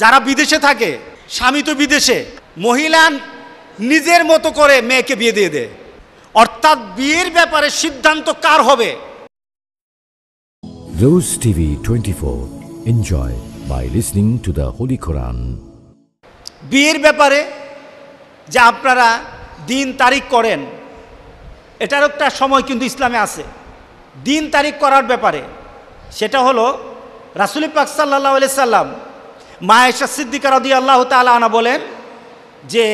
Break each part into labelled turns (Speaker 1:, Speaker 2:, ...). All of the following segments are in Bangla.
Speaker 1: যারা বিদেশে থাকে স্বামী তো বিদেশে মহিলা নিজের মতো করে মেয়েকে বিয়ে দিয়ে দেয় অর্থাৎ বিয়ের ব্যাপারে সিদ্ধান্ত কার হবে Rose TV twenty four enjoy by listening to the holy Quran বিয়ের ব্যাপারে যে আপনারা দিন তারিখ করেন এটার একটা সময় কিন্তু ইসলামে আছে দিন তারিখ করার ব্যাপারে সেটা হলো রাসুলি পাক সাল্লাহ সাল্লাম মায়েশা সিদ্দিকা রদি আল্লাহ তালা আনা বলেন যে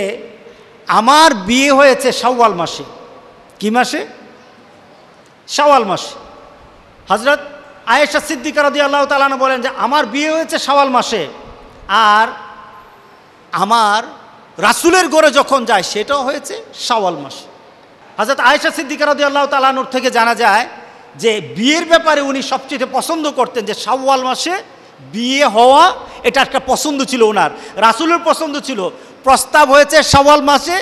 Speaker 1: আমার বিয়ে হয়েছে সাওয়াল মাসে কি মাসে সাওয়াল মাসে হজরত আয়েশা সিদ্দিকা রদি আল্লাহ তালানা বলেন যে আমার বিয়ে হয়েছে সাওয়াল মাসে আর আমার রাসুলের গড়ে যখন যায় সেটাও হয়েছে সাওয়াল মাসে হজরত আয়েশা সিদ্দিকা রদি আল্লাহ তালানোর থেকে জানা যায় যে বিয়ের ব্যাপারে উনি সবচেয়ে পছন্দ করতেন যে সাওয়াল মাসে বিয়ে হওয়া এটা একটা পছন্দ ছিল ওনার রাসুলের পছন্দ ছিল প্রস্তাব হয়েছে সওয়াল মাসে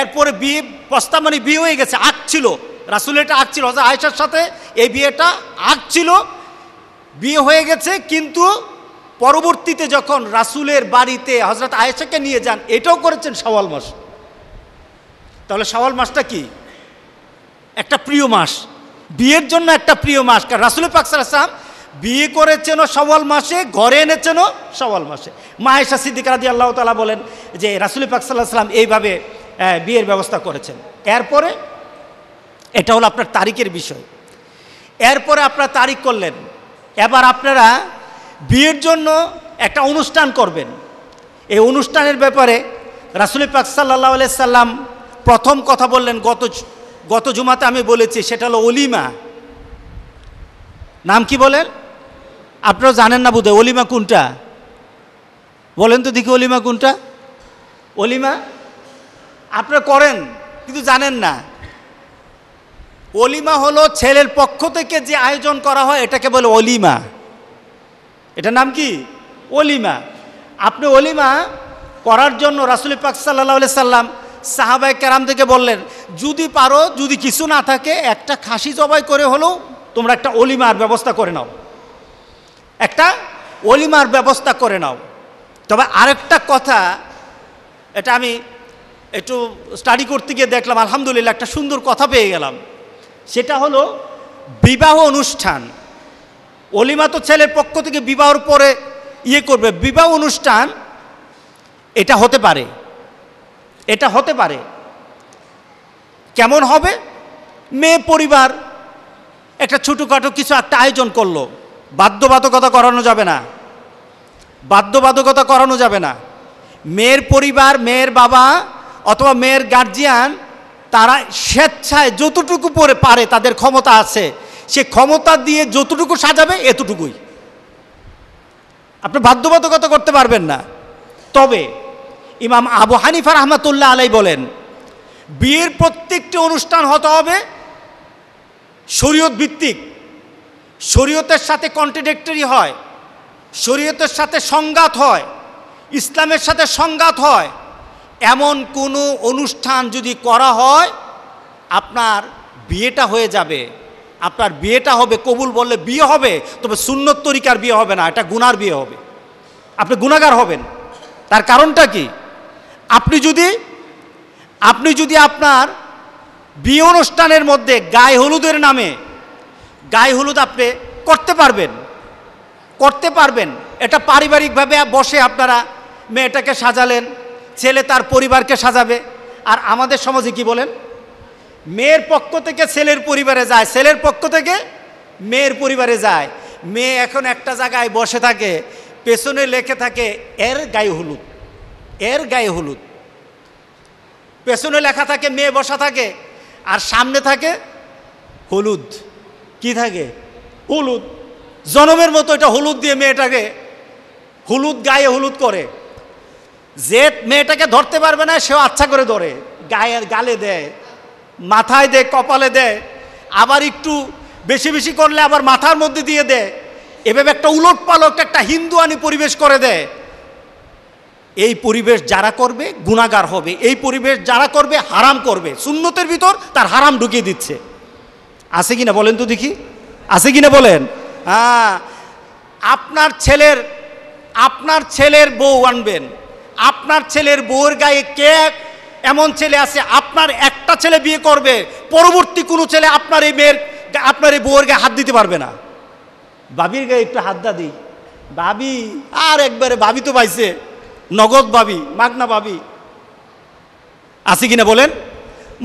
Speaker 1: এরপরে বিয়ে প্রস্তাব মানে বিয়ে হয়ে গেছে আগ ছিল রাসুলের এটা আগ ছিল আয়েশার সাথে এই বিয়েটা আগ ছিল বিয়ে হয়ে গেছে কিন্তু পরবর্তীতে যখন রাসুলের বাড়িতে হজরত আয়েশাকে নিয়ে যান এটাও করেছেন সওয়াল মাস তাহলে সওয়াল মাসটা কি একটা প্রিয় মাস বিয়ের জন্য একটা প্রিয় মাস কারণ রাসুল পাকসার আসাম বিয়ে করেছেন সওয়াল মাসে ঘরে এনেছেনও সওয়াল মাসে মায়েশা সিদ্দিক রাদি আল্লাহ তালা বলেন যে রাসুল পাক সাল্লাহ সাল্লাম এইভাবে বিয়ের ব্যবস্থা করেছেন এরপরে এটা হলো আপনার তারিখের বিষয় এরপরে আপনার তারিখ করলেন এবার আপনারা বিয়ের জন্য একটা অনুষ্ঠান করবেন এই অনুষ্ঠানের ব্যাপারে রাসুল পাক সাল্লাহ সাল্লাম প্রথম কথা বললেন গত গত জুমাতে আমি বলেছি সেটা হলো অলিমা নাম কি বলেন আপনারা জানেন না বোধহয় অলিমা কোনটা বলেন তো দেখি অলিমা কোনটা অলিমা আপনারা করেন কিন্তু জানেন না অলিমা হলো ছেলের পক্ষ থেকে যে আয়োজন করা হয় এটাকে বলে অলিমা এটা নাম কি অলিমা আপনি অলিমা করার জন্য রাসুল পাক সাল্লাহ সাল্লাম সাহাবাই কেরাম থেকে বললেন যদি পারো যদি কিছু না থাকে একটা খাসি জবাই করে হলেও তোমরা একটা অলিমার ব্যবস্থা করে নাও একটা অলিমার ব্যবস্থা করে নাও তবে আরেকটা কথা এটা আমি একটু স্টাডি করতে গিয়ে দেখলাম আলহামদুলিল্লাহ একটা সুন্দর কথা পেয়ে গেলাম সেটা হলো বিবাহ অনুষ্ঠান অলিমা তো ছেলের পক্ষ থেকে বিবাহর পরে ইয়ে করবে বিবাহ অনুষ্ঠান এটা হতে পারে এটা হতে পারে কেমন হবে মেয়ে পরিবার একটা ছোটোখাটো কিছু একটা আয়োজন করলো বাধ্যবাধকতা করানো যাবে না বাধ্যবাধকতা করানো যাবে না মেয়ের পরিবার মেয়ের বাবা অথবা মেয়ের গার্জিয়ান তারা স্বেচ্ছায় যতটুকু পরে পারে তাদের ক্ষমতা আছে সে ক্ষমতা দিয়ে যতটুকু সাজাবে এতটুকুই আপনি বাধ্যবাধকতা করতে পারবেন না তবে ইমাম আবু হানিফা রহমাতুল্লাহ আলাই বলেন বিয়ের প্রত্যেকটি অনুষ্ঠান হতে হবে শরীয়ত ভিত্তিক শরীয়তের সাথে কন্ট্রাডিক্টরি হয় শরীয়তের সাথে সংঘাত হয় ইসলামের সাথে সংঘাত হয় এমন কোনো অনুষ্ঠান যদি করা হয় আপনার বিয়েটা হয়ে যাবে আপনার বিয়েটা হবে কবুল বললে বিয়ে হবে তবে সুন্নত তরিকার বিয়ে হবে না এটা গুনার বিয়ে হবে আপনি গুণাগার হবেন তার কারণটা কি আপনি যদি আপনি যদি আপনার বিয়ে অনুষ্ঠানের মধ্যে গায়ে হলুদের নামে গায়ে হলুদ আপনি করতে পারবেন করতে পারবেন এটা পারিবারিকভাবে বসে আপনারা মেয়েটাকে সাজালেন ছেলে তার পরিবারকে সাজাবে আর আমাদের সমাজে কি বলেন মেয়ের পক্ষ থেকে ছেলের পরিবারে যায় ছেলের পক্ষ থেকে মেয়ের পরিবারে যায় মেয়ে এখন একটা জায়গায় বসে থাকে পেছনে লেখে থাকে এর গায়ে হলুদ এর গায়ে হলুদ পেছনে লেখা থাকে মেয়ে বসা থাকে আর সামনে থাকে হলুদ কি থাকে হলুদ জনমের মতো এটা হলুদ দিয়ে মেয়েটাকে হলুদ গায়ে হলুদ করে যে মেয়েটাকে ধরতে পারবে না সেও আচ্ছা করে ধরে গায়ে গালে দেয় মাথায় দেয় কপালে দেয় আবার একটু বেশি বেশি করলে আবার মাথার মধ্যে দিয়ে দেয় এভাবে একটা উলট পালক একটা হিন্দুয়ানি পরিবেশ করে দেয় এই পরিবেশ যারা করবে গুণাগার হবে এই পরিবেশ যারা করবে হারাম করবে শূন্যতের ভিতর তার হারাম ঢুকিয়ে দিচ্ছে আছে কিনা বলেন তো দেখি আছে কি না বলেন হ্যাঁ আপনার ছেলের আপনার ছেলের বউ আনবেন আপনার ছেলের বউয়ের গায়ে কে এমন ছেলে আছে আপনার একটা ছেলে বিয়ে করবে পরবর্তী কোনো ছেলে আপনার এই মেয়ের আপনার এই বউয়ের গায়ে হাত দিতে পারবে না বাবির গায়ে একটু হাত দা দিই বাবি আর একবারে বাবি তো পাইছে নগদ বাবি মাগনা বাবি আছে কিনা বলেন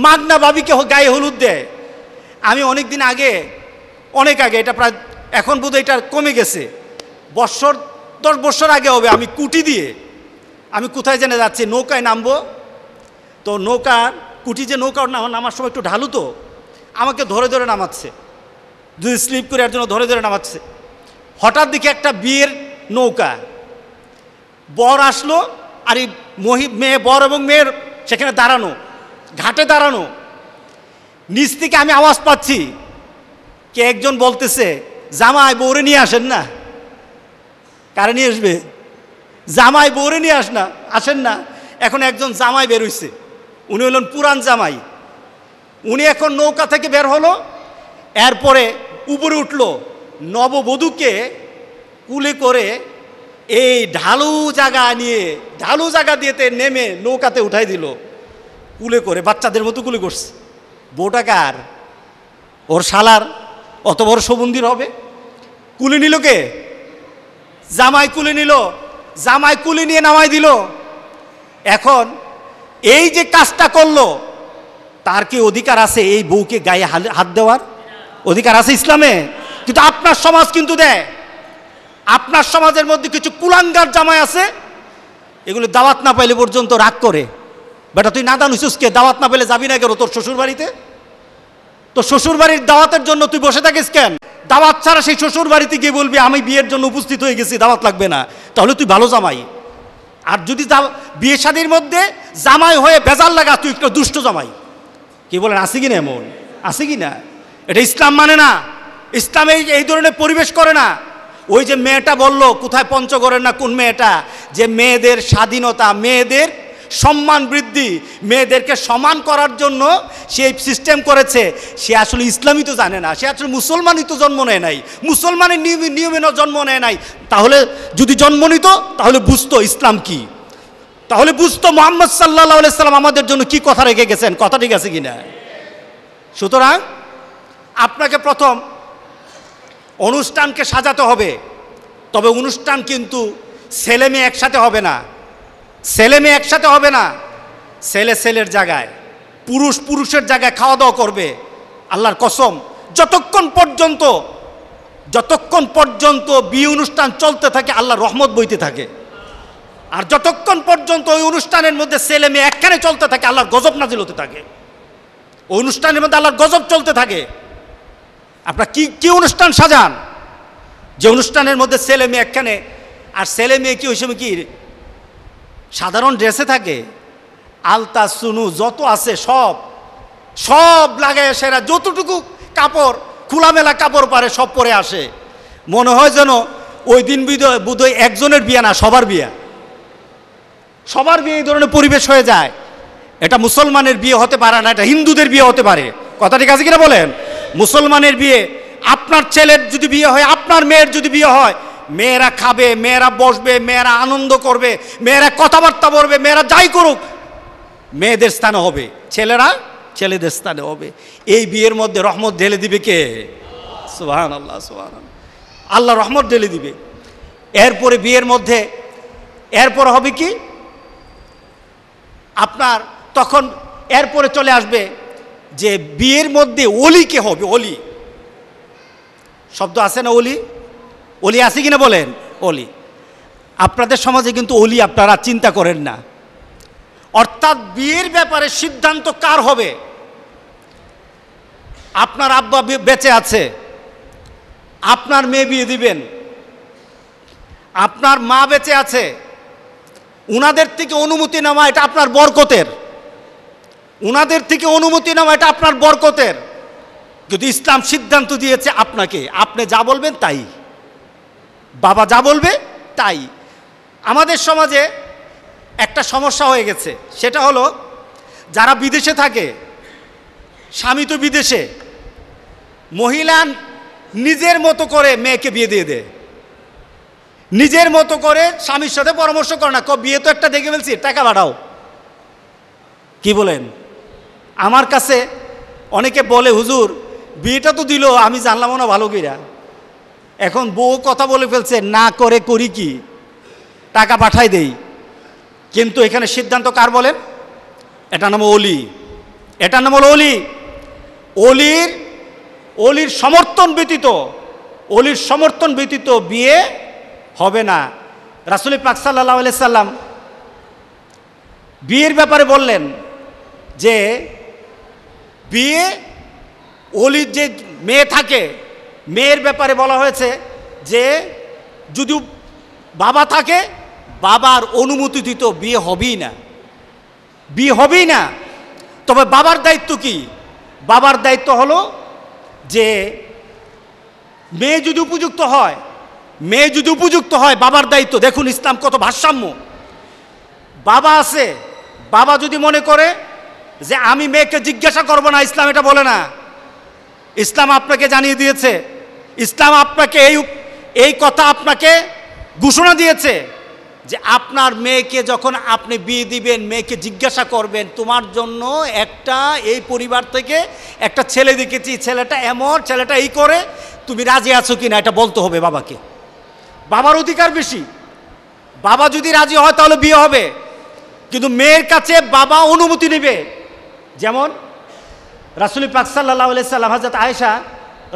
Speaker 1: মাগনা বাবিকে গায়ে হলুদ দেয় আমি অনেক দিন আগে অনেক আগে এটা প্রায় এখন বোধ এটা কমে গেছে বৎসর দশ বছর আগে হবে আমি কুটি দিয়ে আমি কোথায় জেনে যাচ্ছি নৌকায় নামবো তো নৌকার কুটি যে নৌকা নামার সময় একটু ঢালু তো আমাকে ধরে ধরে নামাচ্ছে যদি স্লিপ করে একজন ধরে ধরে নামাচ্ছে হঠাৎ দিকে একটা বিয়ের নৌকা বর আসলো আর এই মহি মেয়ে বর এবং মেয়ের সেখানে দাঁড়ানো ঘাটে দাঁড়ানো নিচ থেকে আমি আওয়াজ পাচ্ছি কে একজন বলতেছে জামাই বৌরে নিয়ে আসেন না কারে নিয়ে আসবে জামাই বৌরে নিয়ে আস না আসেন না এখন একজন জামাই বেরোইছে উনি হলেন পুরান জামাই উনি এখন নৌকা থেকে বের হলো এরপরে উপরে উঠল নববধূকে কুলে করে এই ঢালু জায়গা নিয়ে ঢালু জায়গা দিয়েতে নেমে নৌকাতে উঠাই দিল কুলে করে বাচ্চাদের মতো কুলে করছে বউটা কার ওর শালার অত বড় সবন্দির হবে কুলে নিল কে জামাই কুলে নিল জামাই কুলে নিয়ে নামাই দিল এখন এই যে কাজটা করলো তার কি অধিকার আছে এই বউকে গায়ে হাত দেওয়ার অধিকার আছে ইসলামে কিন্তু আপনার সমাজ কিন্তু দেয় আপনার সমাজের মধ্যে কিছু কুলাঙ্গার জামাই আছে এগুলো দাওয়াত না পাইলে পর্যন্ত রাগ করে বেটা তুই নাদান হইছিস কে দাওয়াত না পেলে যাবি না কেন তোর শ্বশুর বাড়িতে তো শ্বশুর বাড়ির দাওয়াতের জন্য তুই বসে থাকিস কেন দাওয়াত ছাড়া সেই শ্বশুর বাড়িতে গিয়ে বলবি আমি বিয়ের জন্য উপস্থিত হয়ে গেছি দাওয়াত লাগবে না তাহলে তুই ভালো জামাই আর যদি বিয়ে শাদির মধ্যে জামাই হয়ে বেজাল লাগা তুই একটু দুষ্ট জামাই কি বলেন আসি কি না এমন আসি কি না এটা ইসলাম মানে না ইসলাম এই এই ধরনের পরিবেশ করে না ওই যে মেয়েটা বলল কোথায় পঞ্চগড়ের না কোন মেয়েটা যে মেয়েদের স্বাধীনতা মেয়েদের সম্মান বৃদ্ধি মেয়েদেরকে সমান করার জন্য সে সিস্টেম করেছে সে আসলে ইসলামই তো জানে না সে আসলে মুসলমানই তো জন্ম নেয় নাই মুসলমানের নিয়মে নিয়মে জন্ম নেয় নাই তাহলে যদি জন্ম নিত তাহলে বুঝতো ইসলাম কি তাহলে বুঝতো মোহাম্মদ সাল্লাহ সাল্লাম আমাদের জন্য কি কথা রেখে গেছেন কথা ঠিক আছে কি না সুতরাং আপনাকে প্রথম অনুষ্ঠানকে সাজাতে হবে তবে অনুষ্ঠান কিন্তু ছেলে মেয়ে একসাথে হবে না ছেলে মেয়ে একসাথে হবে না ছেলে ছেলের জায়গায় পুরুষ পুরুষের জায়গায় খাওয়া দাওয়া করবে আল্লাহর কসম যতক্ষণ পর্যন্ত যতক্ষণ পর্যন্ত বিয়ে অনুষ্ঠান চলতে থাকে আল্লাহর রহমত বইতে থাকে আর যতক্ষণ পর্যন্ত ওই অনুষ্ঠানের মধ্যে ছেলে মেয়ে একখানে চলতে থাকে আল্লাহর গজব নাজিল হতে থাকে ওই অনুষ্ঠানের মধ্যে আল্লাহর গজব চলতে থাকে আপনার কি কি অনুষ্ঠান সাজান যে অনুষ্ঠানের মধ্যে ছেলে মেয়ে একখানে আর ছেলে মেয়ে কি হিসেবে কি সাধারণ ড্রেসে থাকে আলতা সুনু যত আছে সব সব লাগে সেরা যতটুকু কাপড় খোলামেলা কাপড় পারে সব পরে আসে মনে হয় যেন ওই দিন বিদয় বোধহয় একজনের বিয়া না সবার বিয়া সবার বিয়ে এই ধরনের পরিবেশ হয়ে যায় এটা মুসলমানের বিয়ে হতে পারে না এটা হিন্দুদের বিয়ে হতে পারে কথা ঠিক আছে কিনা বলেন মুসলমানের বিয়ে আপনার ছেলের যদি বিয়ে হয় আপনার মেয়ের যদি বিয়ে হয় মেয়েরা খাবে মেয়েরা বসবে মেয়েরা আনন্দ করবে মেয়েরা কথাবার্তা বলবে মেয়েরা যাই করুক মেয়েদের স্থানে হবে ছেলেরা ছেলেদের স্থানে হবে এই বিয়ের মধ্যে রহমত ঢেলে দিবে কে সুহান আল্লাহ সুহান আল্লাহ রহমত ঢেলে দিবে এরপরে বিয়ের মধ্যে এরপর হবে কি আপনার তখন এরপরে চলে আসবে যে বিয়ের মধ্যে অলি কে হবে অলি শব্দ আছে না অলি অলি আছে কিনা বলেন অলি আপনাদের সমাজে কিন্তু অলি আপনারা চিন্তা করেন না অর্থাৎ বিয়ের ব্যাপারে সিদ্ধান্ত কার হবে আপনার আব্বা বেঁচে আছে আপনার মেয়ে বিয়ে দিবেন আপনার মা বেঁচে আছে উনাদের থেকে অনুমতি নেওয়া এটা আপনার বরকতের উনাদের থেকে অনুমতি নেওয়া এটা আপনার বরকতের যদি ইসলাম সিদ্ধান্ত দিয়েছে আপনাকে আপনি যা বলবেন তাই বাবা যা বলবে তাই আমাদের সমাজে একটা সমস্যা হয়ে গেছে সেটা হলো যারা বিদেশে থাকে স্বামী তো বিদেশে মহিলা নিজের মতো করে মেয়েকে বিয়ে দিয়ে দেয় নিজের মতো করে স্বামীর সাথে পরামর্শ করে না ক বিয়ে তো একটা দেখে ফেলছি টাকা বাড়াও কি বলেন আমার কাছে অনেকে বলে হুজুর বিয়েটা তো দিল আমি জানলামও না ভালো কিরা এখন বউ কথা বলে ফেলছে না করে করি কি টাকা পাঠাই দেই কিন্তু এখানে সিদ্ধান্ত কার বলেন এটা নাম অলি এটার নাম হলো অলি অলির অলির সমর্থন ব্যতীত অলির সমর্থন ব্যতীত বিয়ে হবে না রাসুলি পাক সাল্লাহ সাল্লাম বিয়ের ব্যাপারে বললেন যে বিয়ে অলির যে মেয়ে থাকে মেয়ের ব্যাপারে বলা হয়েছে যে যদি বাবা থাকে বাবার অনুমতি দিত বিয়ে হবেই না বিয়ে হবেই না তবে বাবার দায়িত্ব কি বাবার দায়িত্ব হলো যে মেয়ে যদি উপযুক্ত হয় মেয়ে যদি উপযুক্ত হয় বাবার দায়িত্ব দেখুন ইসলাম কত ভারসাম্য বাবা আছে বাবা যদি মনে করে যে আমি মেয়েকে জিজ্ঞাসা করব না ইসলাম এটা বলে না ইসলাম আপনাকে জানিয়ে দিয়েছে ইসলাম আপনাকে এই এই কথা আপনাকে ঘোষণা দিয়েছে যে আপনার মেয়েকে যখন আপনি বিয়ে দিবেন মেয়েকে জিজ্ঞাসা করবেন তোমার জন্য একটা এই পরিবার থেকে একটা ছেলে দেখেছি ছেলেটা এমন ছেলেটা এই করে তুমি রাজি আছো কি না এটা বলতে হবে বাবাকে বাবার অধিকার বেশি বাবা যদি রাজি হয় তাহলে বিয়ে হবে কিন্তু মেয়ের কাছে বাবা অনুমতি নেবে যেমন রাসুলি পাক সাল্লাম হাজাত আয়েশা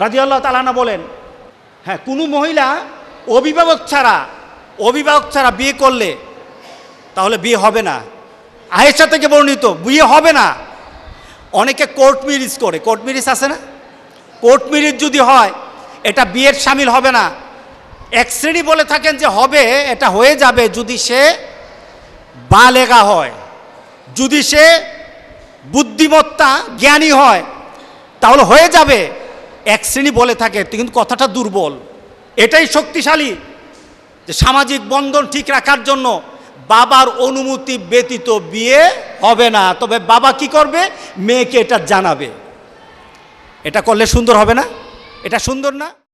Speaker 1: রাজিউল্লাহ তালানা বলেন হ্যাঁ কোনো মহিলা অভিভাবক ছাড়া অভিভাবক ছাড়া বিয়ে করলে তাহলে বিয়ে হবে না আয়েসা থেকে বর্ণিত বিয়ে হবে না অনেকে কোর্ট মিরিজ করে কোর্ট মিরিজ আছে না কোর্ট মিরিজ যদি হয় এটা বিয়ের সামিল হবে না এক শ্রেণী বলে থাকেন যে হবে এটা হয়ে যাবে যদি সে বালেগা হয় যদি সে বুদ্ধিমত্তা জ্ঞানী হয় তাহলে হয়ে যাবে এক শ্রেণী বলে থাকে কিন্তু কথাটা দুর্বল এটাই শক্তিশালী যে সামাজিক বন্ধন ঠিক রাখার জন্য বাবার অনুমতি ব্যতীত বিয়ে হবে না তবে বাবা কি করবে মেয়েকে এটা জানাবে এটা করলে সুন্দর হবে না এটা সুন্দর না